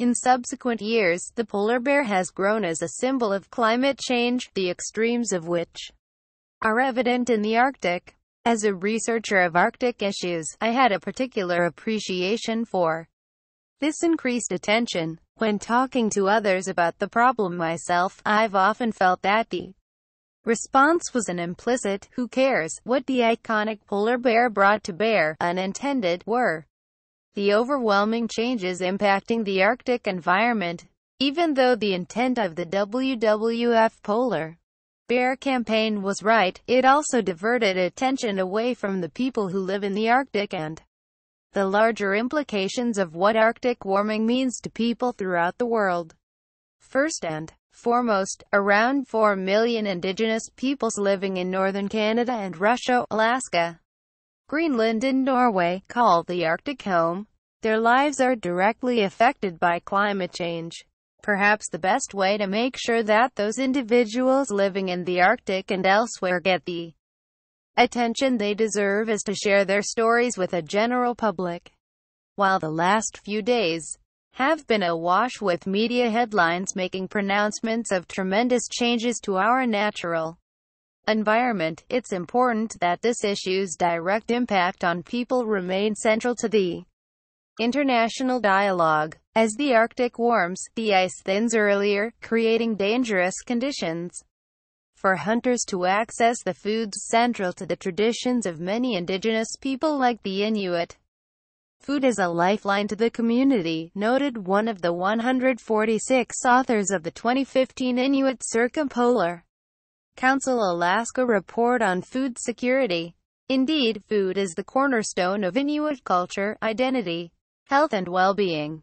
In subsequent years, the polar bear has grown as a symbol of climate change, the extremes of which are evident in the Arctic. As a researcher of Arctic issues, I had a particular appreciation for this increased attention. When talking to others about the problem myself, I've often felt that the response was an implicit, who cares, what the iconic polar bear brought to bear, unintended, were the overwhelming changes impacting the Arctic environment, even though the intent of the WWF Polar Bear campaign was right, it also diverted attention away from the people who live in the Arctic and the larger implications of what Arctic warming means to people throughout the world. First and foremost, around 4 million indigenous peoples living in northern Canada and Russia, Alaska, Greenland and Norway, called the Arctic home, their lives are directly affected by climate change. Perhaps the best way to make sure that those individuals living in the Arctic and elsewhere get the attention they deserve is to share their stories with a general public. While the last few days have been awash with media headlines making pronouncements of tremendous changes to our natural environment, it's important that this issue's direct impact on people remain central to the international dialogue. As the Arctic warms, the ice thins earlier, creating dangerous conditions for hunters to access the foods central to the traditions of many indigenous people like the Inuit. Food is a lifeline to the community, noted one of the 146 authors of the 2015 Inuit Circumpolar Council Alaska report on food security. Indeed, food is the cornerstone of Inuit culture, identity, health and well-being.